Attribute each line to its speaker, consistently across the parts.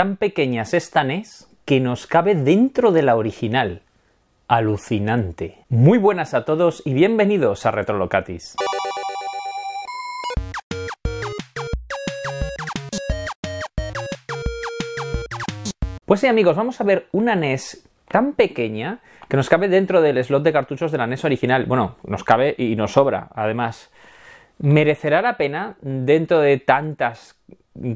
Speaker 1: Tan pequeñas esta NES que nos cabe dentro de la original. Alucinante. Muy buenas a todos y bienvenidos a Retrolocatis. Pues sí amigos, vamos a ver una NES tan pequeña que nos cabe dentro del slot de cartuchos de la NES original. Bueno, nos cabe y nos sobra, además. ¿Merecerá la pena, dentro de tantas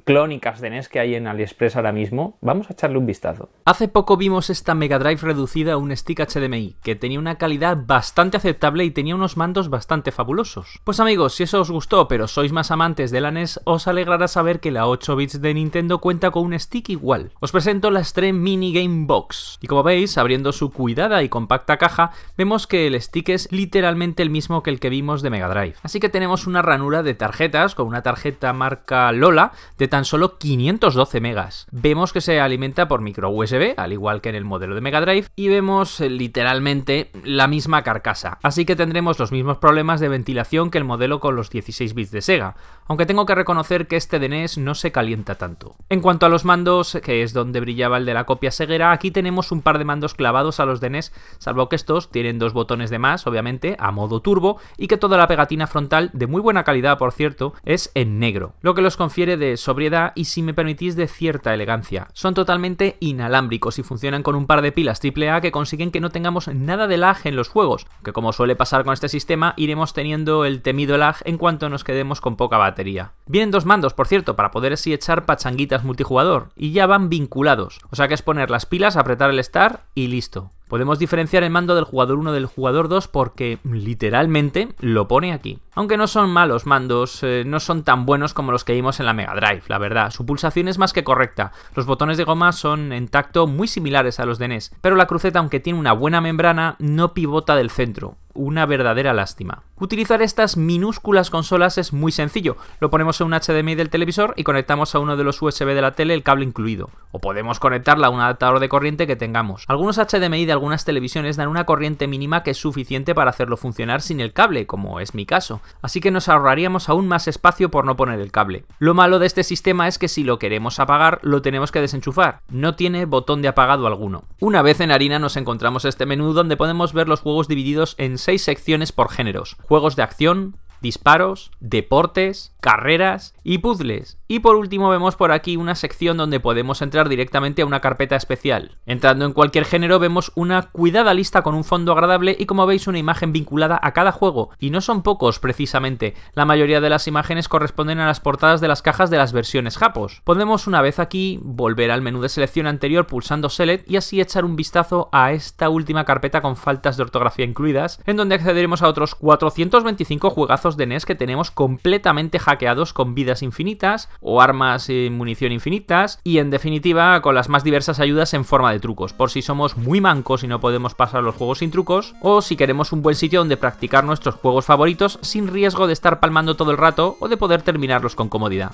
Speaker 1: clónicas de NES que hay en AliExpress ahora mismo, vamos a echarle un vistazo. Hace poco vimos esta Mega Drive reducida a un stick HDMI, que tenía una calidad bastante aceptable y tenía unos mandos bastante fabulosos. Pues amigos, si eso os gustó pero sois más amantes de la NES, os alegrará saber que la 8 bits de Nintendo cuenta con un stick igual. Os presento la Stream Mini Game Box. Y como veis, abriendo su cuidada y compacta caja, vemos que el stick es literalmente el mismo que el que vimos de Mega Drive. Así que tenemos una ranura de tarjetas con una tarjeta marca Lola de tan solo 512 megas. Vemos que se alimenta por micro USB, al igual que en el modelo de Mega Drive, y vemos eh, literalmente la misma carcasa. Así que tendremos los mismos problemas de ventilación que el modelo con los 16 bits de Sega, aunque tengo que reconocer que este de e no se calienta tanto. En cuanto a los mandos, que es donde brillaba el de la copia ceguera, aquí tenemos un par de mandos clavados a los de e salvo que estos tienen dos botones de más, obviamente, a modo turbo, y que toda la pegatina frontal, de muy buena calidad por cierto, es en negro, lo que los confiere de sobriedad y si me permitís de cierta elegancia. Son totalmente inalámbricos y funcionan con un par de pilas AAA que consiguen que no tengamos nada de lag en los juegos, que como suele pasar con este sistema iremos teniendo el temido lag en cuanto nos quedemos con poca batería. Vienen dos mandos, por cierto, para poder así echar pachanguitas multijugador, y ya van vinculados, o sea que es poner las pilas, apretar el star y listo. Podemos diferenciar el mando del jugador 1 del jugador 2 porque literalmente lo pone aquí. Aunque no son malos mandos, eh, no son tan buenos como los que vimos en la Mega Drive, la verdad. Su pulsación es más que correcta. Los botones de goma son en tacto muy similares a los de NES, pero la cruceta, aunque tiene una buena membrana, no pivota del centro una verdadera lástima. Utilizar estas minúsculas consolas es muy sencillo. Lo ponemos en un HDMI del televisor y conectamos a uno de los USB de la tele el cable incluido. O podemos conectarla a un adaptador de corriente que tengamos. Algunos HDMI de algunas televisiones dan una corriente mínima que es suficiente para hacerlo funcionar sin el cable, como es mi caso. Así que nos ahorraríamos aún más espacio por no poner el cable. Lo malo de este sistema es que si lo queremos apagar, lo tenemos que desenchufar. No tiene botón de apagado alguno. Una vez en harina nos encontramos este menú donde podemos ver los juegos divididos en seis secciones por géneros, juegos de acción, disparos, deportes, carreras y puzzles. Y por último vemos por aquí una sección donde podemos entrar directamente a una carpeta especial. Entrando en cualquier género vemos una cuidada lista con un fondo agradable y como veis una imagen vinculada a cada juego. Y no son pocos precisamente, la mayoría de las imágenes corresponden a las portadas de las cajas de las versiones japos. Podemos una vez aquí volver al menú de selección anterior pulsando Select y así echar un vistazo a esta última carpeta con faltas de ortografía incluidas, en donde accederemos a otros 425 juegazos de NES que tenemos completamente hackeados con vidas infinitas o armas y munición infinitas y en definitiva con las más diversas ayudas en forma de trucos, por si somos muy mancos y no podemos pasar los juegos sin trucos o si queremos un buen sitio donde practicar nuestros juegos favoritos sin riesgo de estar palmando todo el rato o de poder terminarlos con comodidad.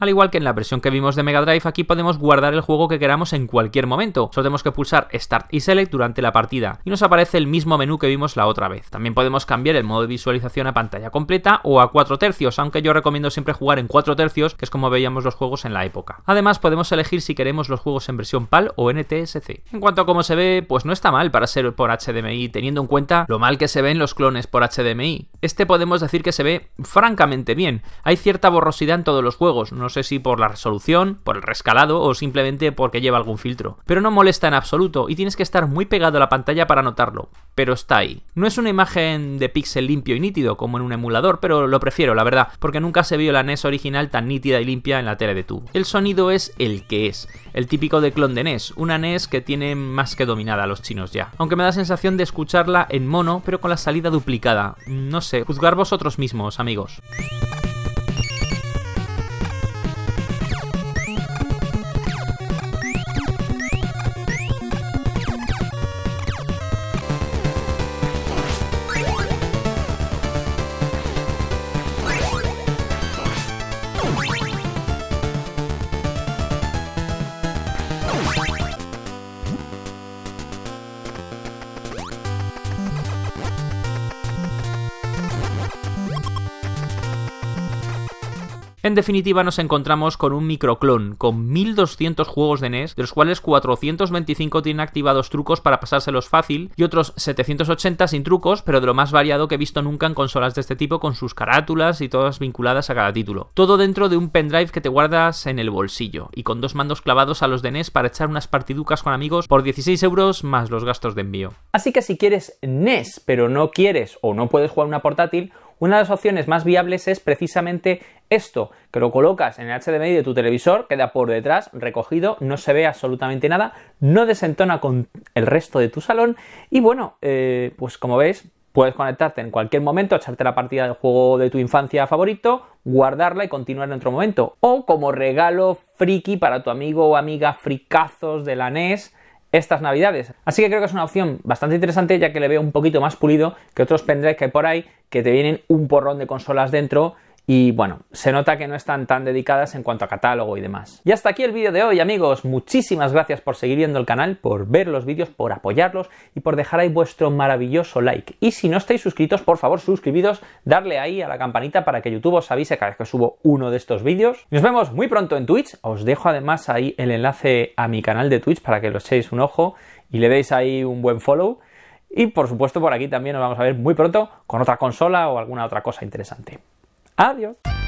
Speaker 1: Al igual que en la versión que vimos de Mega Drive, aquí podemos guardar el juego que queramos en cualquier momento. Solo tenemos que pulsar Start y Select durante la partida y nos aparece el mismo menú que vimos la otra vez. También podemos cambiar el modo de visualización a pantalla completa o a 4 tercios, aunque yo recomiendo siempre jugar en 4 tercios, que es como veíamos los juegos en la época. Además, podemos elegir si queremos los juegos en versión PAL o NTSC. E en cuanto a cómo se ve, pues no está mal para ser por HDMI, teniendo en cuenta lo mal que se ven los clones por HDMI. Este podemos decir que se ve francamente bien. Hay cierta borrosidad en todos los juegos, no no sé si por la resolución, por el rescalado o simplemente porque lleva algún filtro. Pero no molesta en absoluto y tienes que estar muy pegado a la pantalla para notarlo, pero está ahí. No es una imagen de píxel limpio y nítido como en un emulador, pero lo prefiero, la verdad, porque nunca se vio la NES original tan nítida y limpia en la tele de tubo. El sonido es el que es, el típico de clon de NES, una NES que tiene más que dominada a los chinos ya. Aunque me da sensación de escucharla en mono, pero con la salida duplicada. No sé, juzgar vosotros mismos, amigos. En definitiva, nos encontramos con un microclon, con 1200 juegos de NES, de los cuales 425 tienen activados trucos para pasárselos fácil y otros 780 sin trucos, pero de lo más variado que he visto nunca en consolas de este tipo, con sus carátulas y todas vinculadas a cada título. Todo dentro de un pendrive que te guardas en el bolsillo y con dos mandos clavados a los de NES para echar unas partiducas con amigos por 16 euros más los gastos de envío. Así que si quieres NES, pero no quieres o no puedes jugar una portátil, una de las opciones más viables es precisamente esto, que lo colocas en el HDMI de tu televisor, queda por detrás, recogido, no se ve absolutamente nada, no desentona con el resto de tu salón y bueno, eh, pues como veis, Puedes conectarte en cualquier momento, echarte la partida del juego de tu infancia favorito, guardarla y continuar en otro momento. O como regalo friki para tu amigo o amiga fricazos de la NES, estas navidades. Así que creo que es una opción bastante interesante ya que le veo un poquito más pulido que otros pendrive que hay por ahí que te vienen un porrón de consolas dentro y bueno, se nota que no están tan dedicadas en cuanto a catálogo y demás. Y hasta aquí el vídeo de hoy amigos, muchísimas gracias por seguir viendo el canal, por ver los vídeos, por apoyarlos y por dejar ahí vuestro maravilloso like. Y si no estáis suscritos, por favor suscribidos, darle ahí a la campanita para que YouTube os avise cada vez que subo uno de estos vídeos. Nos vemos muy pronto en Twitch, os dejo además ahí el enlace a mi canal de Twitch para que lo echéis un ojo y le deis ahí un buen follow. Y por supuesto por aquí también nos vamos a ver muy pronto con otra consola o alguna otra cosa interesante. Adiós.